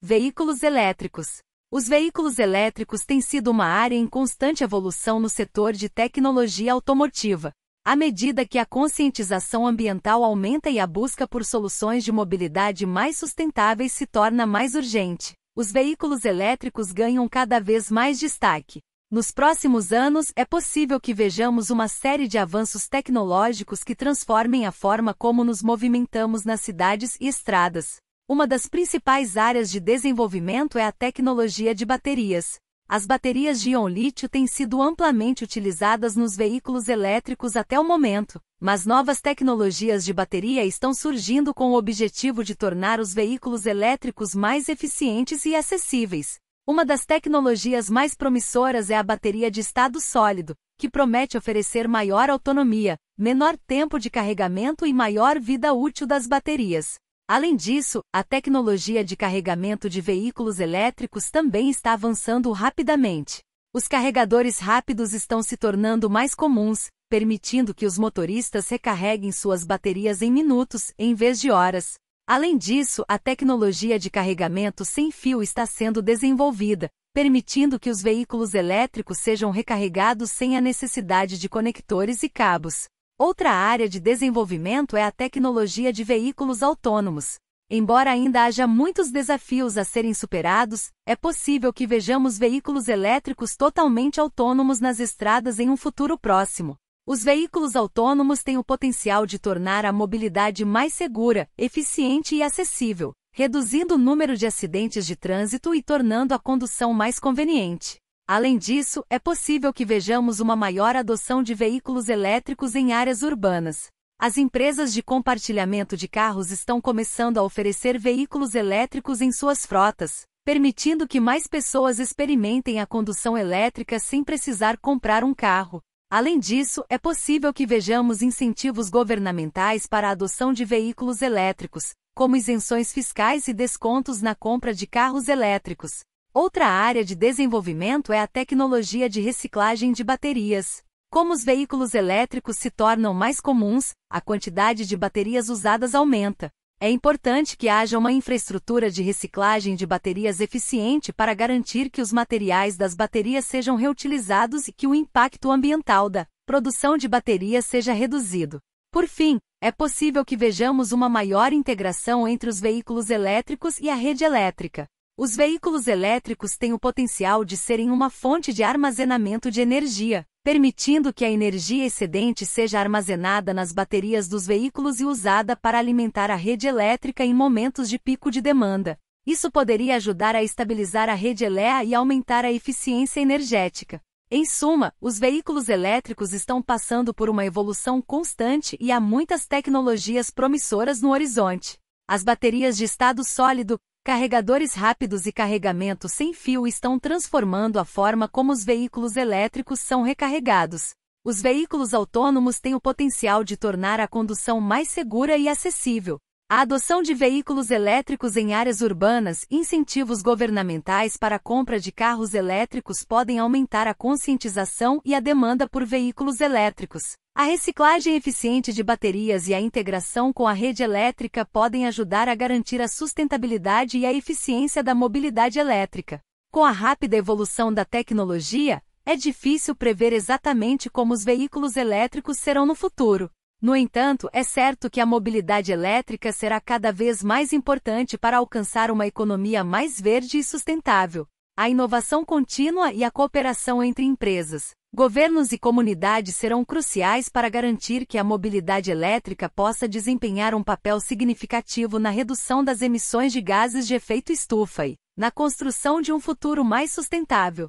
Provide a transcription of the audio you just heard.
Veículos elétricos. Os veículos elétricos têm sido uma área em constante evolução no setor de tecnologia automotiva. À medida que a conscientização ambiental aumenta e a busca por soluções de mobilidade mais sustentáveis se torna mais urgente, os veículos elétricos ganham cada vez mais destaque. Nos próximos anos, é possível que vejamos uma série de avanços tecnológicos que transformem a forma como nos movimentamos nas cidades e estradas, uma das principais áreas de desenvolvimento é a tecnologia de baterias. As baterias de íon-lítio têm sido amplamente utilizadas nos veículos elétricos até o momento, mas novas tecnologias de bateria estão surgindo com o objetivo de tornar os veículos elétricos mais eficientes e acessíveis. Uma das tecnologias mais promissoras é a bateria de estado sólido, que promete oferecer maior autonomia, menor tempo de carregamento e maior vida útil das baterias. Além disso, a tecnologia de carregamento de veículos elétricos também está avançando rapidamente. Os carregadores rápidos estão se tornando mais comuns, permitindo que os motoristas recarreguem suas baterias em minutos, em vez de horas. Além disso, a tecnologia de carregamento sem fio está sendo desenvolvida, permitindo que os veículos elétricos sejam recarregados sem a necessidade de conectores e cabos. Outra área de desenvolvimento é a tecnologia de veículos autônomos. Embora ainda haja muitos desafios a serem superados, é possível que vejamos veículos elétricos totalmente autônomos nas estradas em um futuro próximo. Os veículos autônomos têm o potencial de tornar a mobilidade mais segura, eficiente e acessível, reduzindo o número de acidentes de trânsito e tornando a condução mais conveniente. Além disso, é possível que vejamos uma maior adoção de veículos elétricos em áreas urbanas. As empresas de compartilhamento de carros estão começando a oferecer veículos elétricos em suas frotas, permitindo que mais pessoas experimentem a condução elétrica sem precisar comprar um carro. Além disso, é possível que vejamos incentivos governamentais para a adoção de veículos elétricos, como isenções fiscais e descontos na compra de carros elétricos. Outra área de desenvolvimento é a tecnologia de reciclagem de baterias. Como os veículos elétricos se tornam mais comuns, a quantidade de baterias usadas aumenta. É importante que haja uma infraestrutura de reciclagem de baterias eficiente para garantir que os materiais das baterias sejam reutilizados e que o impacto ambiental da produção de baterias seja reduzido. Por fim, é possível que vejamos uma maior integração entre os veículos elétricos e a rede elétrica. Os veículos elétricos têm o potencial de serem uma fonte de armazenamento de energia, permitindo que a energia excedente seja armazenada nas baterias dos veículos e usada para alimentar a rede elétrica em momentos de pico de demanda. Isso poderia ajudar a estabilizar a rede elétrica e aumentar a eficiência energética. Em suma, os veículos elétricos estão passando por uma evolução constante e há muitas tecnologias promissoras no horizonte. As baterias de estado sólido, Carregadores rápidos e carregamento sem fio estão transformando a forma como os veículos elétricos são recarregados. Os veículos autônomos têm o potencial de tornar a condução mais segura e acessível, a adoção de veículos elétricos em áreas urbanas e incentivos governamentais para a compra de carros elétricos podem aumentar a conscientização e a demanda por veículos elétricos. A reciclagem eficiente de baterias e a integração com a rede elétrica podem ajudar a garantir a sustentabilidade e a eficiência da mobilidade elétrica. Com a rápida evolução da tecnologia, é difícil prever exatamente como os veículos elétricos serão no futuro. No entanto, é certo que a mobilidade elétrica será cada vez mais importante para alcançar uma economia mais verde e sustentável. A inovação contínua e a cooperação entre empresas, governos e comunidades serão cruciais para garantir que a mobilidade elétrica possa desempenhar um papel significativo na redução das emissões de gases de efeito estufa e na construção de um futuro mais sustentável.